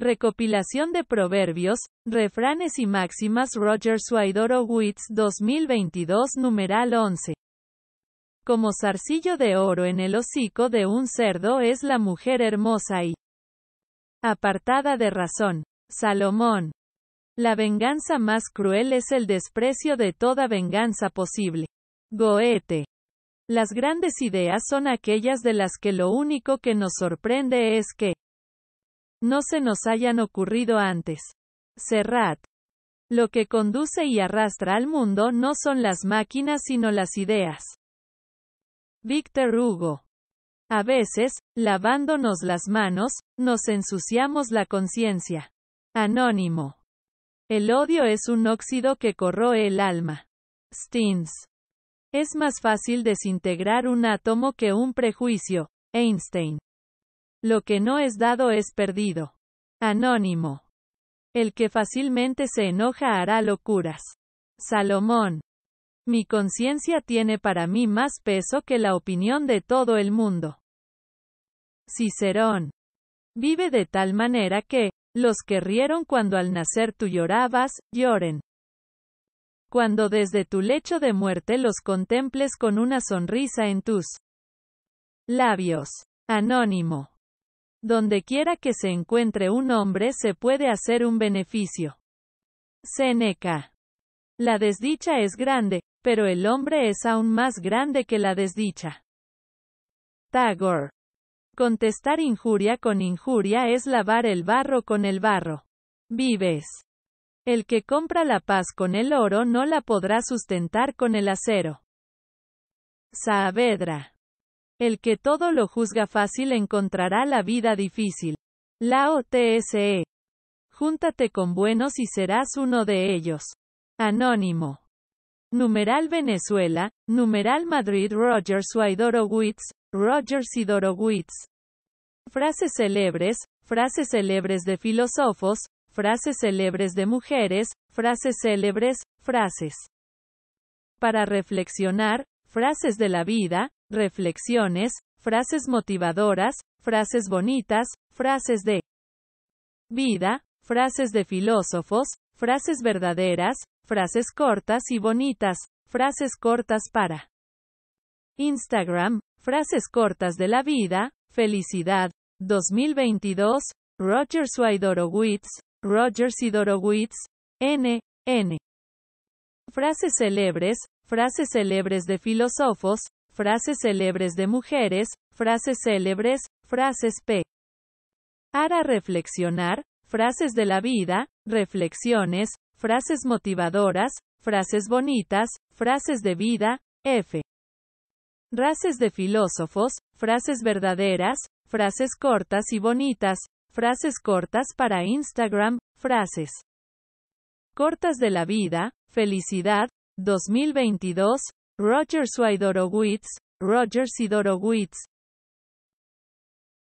Recopilación de proverbios, refranes y máximas Roger Suaidoro Witz 2022 numeral 11. Como zarcillo de oro en el hocico de un cerdo es la mujer hermosa y apartada de razón. Salomón. La venganza más cruel es el desprecio de toda venganza posible. Goethe. Las grandes ideas son aquellas de las que lo único que nos sorprende es que no se nos hayan ocurrido antes. Serrat. Lo que conduce y arrastra al mundo no son las máquinas sino las ideas. Víctor Hugo. A veces, lavándonos las manos, nos ensuciamos la conciencia. Anónimo. El odio es un óxido que corroe el alma. Steens. Es más fácil desintegrar un átomo que un prejuicio. Einstein. Lo que no es dado es perdido. Anónimo. El que fácilmente se enoja hará locuras. Salomón. Mi conciencia tiene para mí más peso que la opinión de todo el mundo. Cicerón. Vive de tal manera que, los que rieron cuando al nacer tú llorabas, lloren. Cuando desde tu lecho de muerte los contemples con una sonrisa en tus labios. Anónimo. Donde quiera que se encuentre un hombre se puede hacer un beneficio. Seneca. La desdicha es grande, pero el hombre es aún más grande que la desdicha. Tagore. Contestar injuria con injuria es lavar el barro con el barro. Vives. El que compra la paz con el oro no la podrá sustentar con el acero. Saavedra. El que todo lo juzga fácil encontrará la vida difícil. La OTSE. Júntate con buenos y serás uno de ellos. Anónimo. Numeral Venezuela, numeral Madrid Roger Widorowitz, Rogers Witz. Frases célebres, frases célebres de filósofos, frases célebres de mujeres, frases célebres, frases. Para reflexionar, frases de la vida, reflexiones, frases motivadoras, frases bonitas, frases de vida, frases de filósofos, frases verdaderas, frases cortas y bonitas, frases cortas para Instagram, frases cortas de la vida, felicidad, 2022, Roger Widorowitz, Roger Sidorowitz, N, N. Frases célebres, frases célebres de filósofos, frases célebres de mujeres, frases célebres, frases p. Para reflexionar, frases de la vida, reflexiones, frases motivadoras, frases bonitas, frases de vida, f. frases de filósofos, frases verdaderas, frases cortas y bonitas, frases cortas para Instagram, frases cortas de la vida, felicidad, 2022, Roger Swidorowitz, Roger Sidorowitz,